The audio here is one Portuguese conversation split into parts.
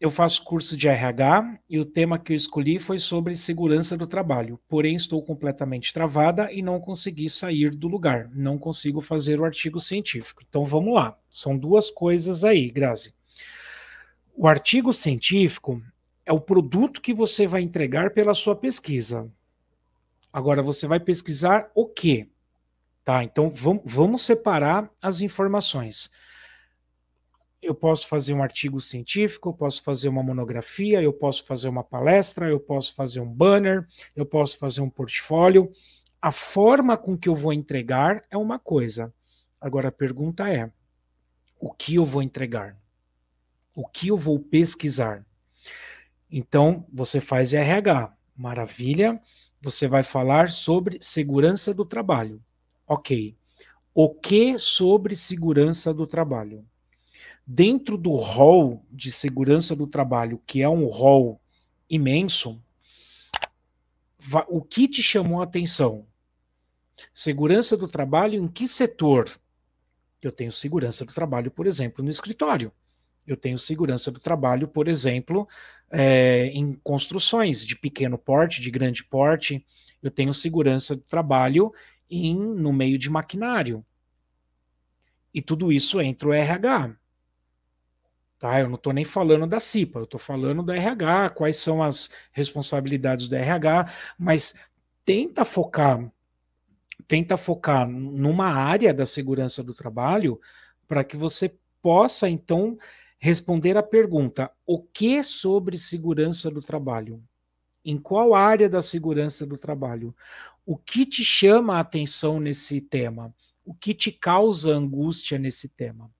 Eu faço curso de RH e o tema que eu escolhi foi sobre segurança do trabalho, porém estou completamente travada e não consegui sair do lugar, não consigo fazer o artigo científico. Então vamos lá, são duas coisas aí, Grazi. O artigo científico é o produto que você vai entregar pela sua pesquisa. Agora você vai pesquisar o quê? Tá, então vamos, vamos separar as informações eu posso fazer um artigo científico, eu posso fazer uma monografia, eu posso fazer uma palestra, eu posso fazer um banner, eu posso fazer um portfólio. A forma com que eu vou entregar é uma coisa. Agora a pergunta é: o que eu vou entregar? O que eu vou pesquisar? Então, você faz RH. Maravilha. Você vai falar sobre segurança do trabalho. Ok. O que sobre segurança do trabalho? dentro do rol de segurança do trabalho, que é um rol imenso, o que te chamou a atenção? Segurança do trabalho em que setor? Eu tenho segurança do trabalho, por exemplo, no escritório. Eu tenho segurança do trabalho, por exemplo, é, em construções de pequeno porte, de grande porte. Eu tenho segurança do trabalho em, no meio de maquinário. E tudo isso entra o RH. Tá? Eu não estou nem falando da CIPA, eu estou falando da RH, quais são as responsabilidades da RH, mas tenta focar, tenta focar numa área da segurança do trabalho para que você possa então responder a pergunta: o que sobre segurança do trabalho? Em qual área da segurança do trabalho? O que te chama a atenção nesse tema? O que te causa angústia nesse tema?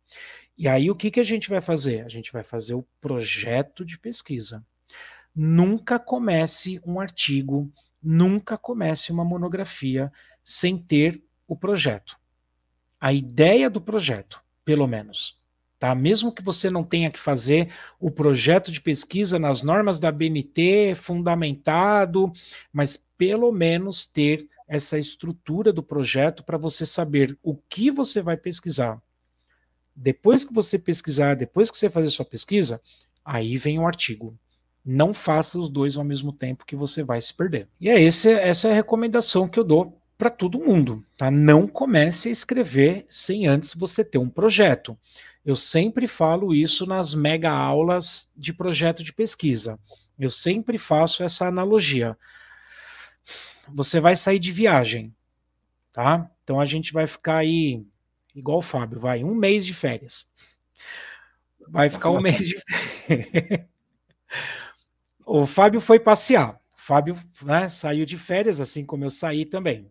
E aí o que, que a gente vai fazer? A gente vai fazer o projeto de pesquisa. Nunca comece um artigo, nunca comece uma monografia sem ter o projeto. A ideia do projeto, pelo menos. Tá? Mesmo que você não tenha que fazer o projeto de pesquisa nas normas da BNT fundamentado, mas pelo menos ter essa estrutura do projeto para você saber o que você vai pesquisar, depois que você pesquisar, depois que você fazer sua pesquisa, aí vem o artigo. Não faça os dois ao mesmo tempo que você vai se perder. E é esse, essa é a recomendação que eu dou para todo mundo, tá? Não comece a escrever sem antes você ter um projeto. Eu sempre falo isso nas mega aulas de projeto de pesquisa. Eu sempre faço essa analogia. Você vai sair de viagem, tá? Então a gente vai ficar aí igual o Fábio, vai, um mês de férias. Vai ficar um mês de férias. o Fábio foi passear. O Fábio né, saiu de férias, assim como eu saí também.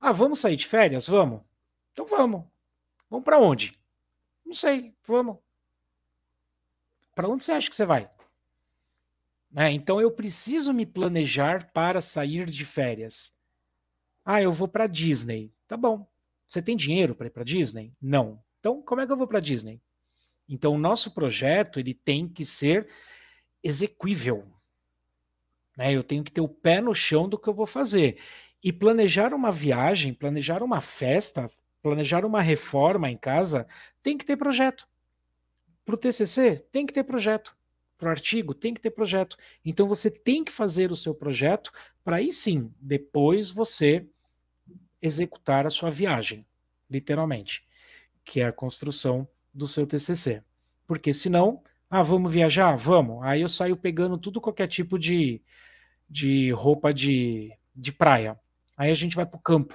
Ah, vamos sair de férias? Vamos. Então vamos. Vamos para onde? Não sei, vamos. Para onde você acha que você vai? É, então eu preciso me planejar para sair de férias. Ah, eu vou para Disney. Tá bom. Você tem dinheiro para ir para Disney? Não. Então, como é que eu vou para Disney? Então, o nosso projeto ele tem que ser execuível. Né? Eu tenho que ter o pé no chão do que eu vou fazer. E planejar uma viagem, planejar uma festa, planejar uma reforma em casa, tem que ter projeto. Para o TCC, tem que ter projeto. Para o artigo, tem que ter projeto. Então, você tem que fazer o seu projeto para aí sim, depois você executar a sua viagem, literalmente, que é a construção do seu TCC. Porque senão, ah, vamos viajar? Vamos. Aí eu saio pegando tudo qualquer tipo de, de roupa de, de praia. Aí a gente vai para o campo.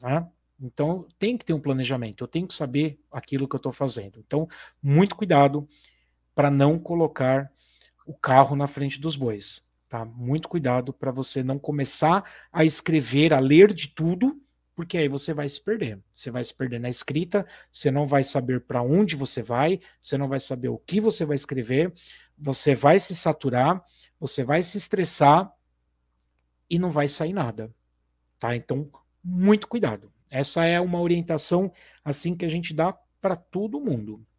Né? Então, tem que ter um planejamento, eu tenho que saber aquilo que eu estou fazendo. Então, muito cuidado para não colocar o carro na frente dos bois. Tá? Muito cuidado para você não começar a escrever, a ler de tudo, porque aí você vai se perder. Você vai se perder na escrita, você não vai saber para onde você vai, você não vai saber o que você vai escrever, você vai se saturar, você vai se estressar e não vai sair nada. Tá? Então, muito cuidado. Essa é uma orientação assim que a gente dá para todo mundo.